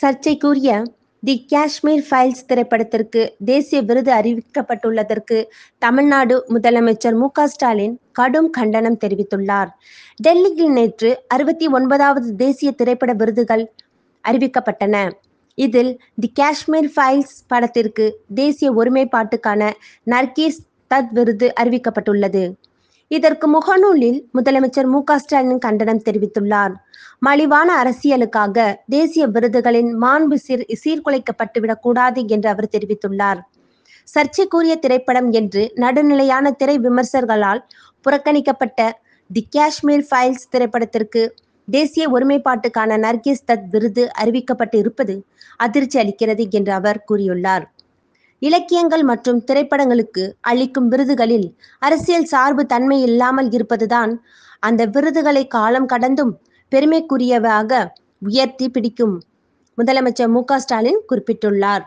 சர்ச்சைக்குரிய தி காஷ்மீர் ஃபைல்ஸ் திரைப்படத்திற்கு தேசிய விருது அறிவிக்கப்பட்டுள்ளதற்கு தமிழ்நாடு முதலமைச்சர் மு ஸ்டாலின் கடும் கண்டனம் தெரிவித்துள்ளார் டெல்லியில் நேற்று அறுபத்தி ஒன்பதாவது தேசிய திரைப்பட விருதுகள் அறிவிக்கப்பட்டன இதில் தி காஷ்மீர் ஃபைல்ஸ் படத்திற்கு தேசிய ஒருமைப்பாட்டுக்கான நர்கீஸ் தத் விருது அறிவிக்கப்பட்டுள்ளது இதற்கு முகநூலில் முதலமைச்சர் மு ஸ்டாலின் கண்டனம் தெரிவித்துள்ளார் மலிவான அரசியலுக்காக தேசிய விருதுகளின் மாண்பு சீர் சீர்குலைக்கப்பட்டுவிடக் கூடாது என்று அவர் தெரிவித்துள்ளார் சர்ச்சைக்குரிய திரைப்படம் என்று நடுநிலையான திரை விமர்சகர்களால் புறக்கணிக்கப்பட்ட தி காஷ்மீர் ஃபைல்ஸ் திரைப்படத்திற்கு தேசிய ஒருமைப்பாட்டுக்கான நர்கிஸ் தத் விருது அறிவிக்கப்பட்டு இருப்பது அதிர்ச்சி அளிக்கிறது என்று அவர் கூறியுள்ளார் இலக்கியங்கள் மற்றும் திரைப்படங்களுக்கு அளிக்கும் விருதுகளில் அரசியல் சார்பு தன்மை இல்லாமல் இருப்பதுதான் அந்த விருதுகளை காலம் கடந்தும் பெருமைக்குரியவாக உயர்த்தி பிடிக்கும் முதலமைச்சர் மு ஸ்டாலின் குறிப்பிட்டுள்ளார்